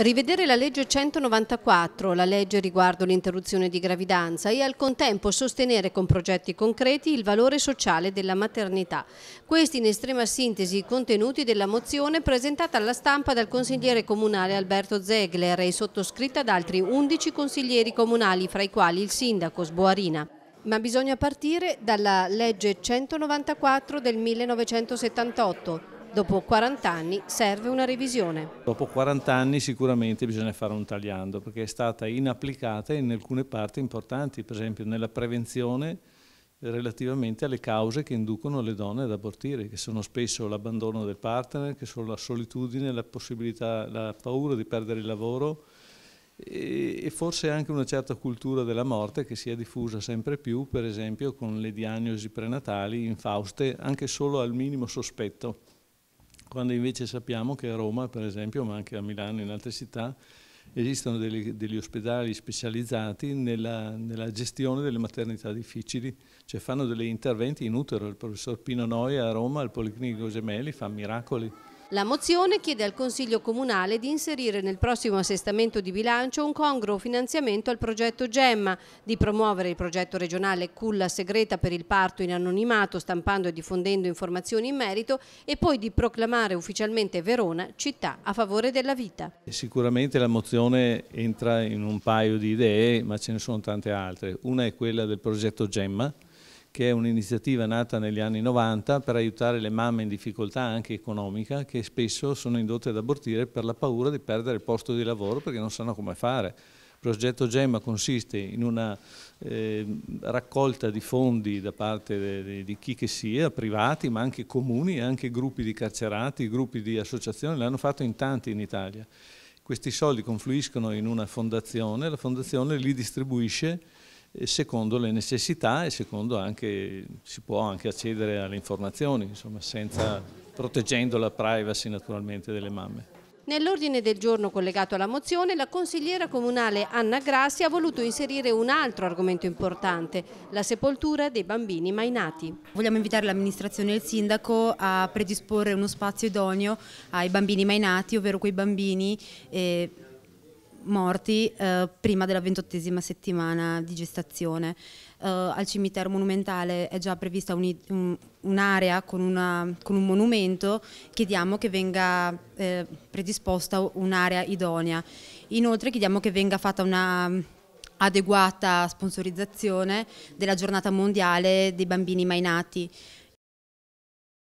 Rivedere la legge 194, la legge riguardo l'interruzione di gravidanza e al contempo sostenere con progetti concreti il valore sociale della maternità. Questi in estrema sintesi i contenuti della mozione presentata alla stampa dal consigliere comunale Alberto Zegler e sottoscritta da altri 11 consiglieri comunali, fra i quali il sindaco Sboarina. Ma bisogna partire dalla legge 194 del 1978 Dopo 40 anni serve una revisione. Dopo 40 anni sicuramente bisogna fare un tagliando perché è stata inapplicata in alcune parti importanti, per esempio nella prevenzione relativamente alle cause che inducono le donne ad abortire, che sono spesso l'abbandono del partner, che sono la solitudine, la possibilità, la paura di perdere il lavoro e forse anche una certa cultura della morte che si è diffusa sempre più, per esempio con le diagnosi prenatali infauste, anche solo al minimo sospetto quando invece sappiamo che a Roma, per esempio, ma anche a Milano e in altre città, esistono degli, degli ospedali specializzati nella, nella, gestione delle maternità difficili, cioè fanno degli interventi in utero. Il professor Pino Noia a Roma, al Policlinico Gemelli, fa miracoli. La mozione chiede al Consiglio Comunale di inserire nel prossimo assestamento di bilancio un congruo finanziamento al progetto Gemma, di promuovere il progetto regionale Culla Segreta per il parto in anonimato, stampando e diffondendo informazioni in merito e poi di proclamare ufficialmente Verona città a favore della vita. Sicuramente la mozione entra in un paio di idee, ma ce ne sono tante altre. Una è quella del progetto Gemma, che è un'iniziativa nata negli anni 90 per aiutare le mamme in difficoltà anche economica che spesso sono indotte ad abortire per la paura di perdere il posto di lavoro perché non sanno come fare. Il progetto Gemma consiste in una eh, raccolta di fondi da parte di chi che sia, privati ma anche comuni, anche gruppi di carcerati, gruppi di associazioni, l'hanno fatto in tanti in Italia. Questi soldi confluiscono in una fondazione, la fondazione li distribuisce eh, secondo le necessità e secondo anche, si può anche accedere alle informazioni, insomma, senza, proteggendo la privacy naturalmente delle mamme. Nell'ordine del giorno collegato alla mozione, la consigliera comunale Anna Grassi ha voluto inserire un altro argomento importante, la sepoltura dei bambini mai nati. Vogliamo invitare l'amministrazione e il sindaco a predisporre uno spazio idoneo ai bambini mai nati, ovvero quei bambini... Eh, morti eh, prima della ventottesima settimana di gestazione. Eh, al cimitero monumentale è già prevista un'area un, un con, una, con, un monumento, chiediamo che venga eh, predisposta un'area idonea. Inoltre chiediamo che venga fatta una mm, adeguata sponsorizzazione della giornata mondiale dei bambini mai nati.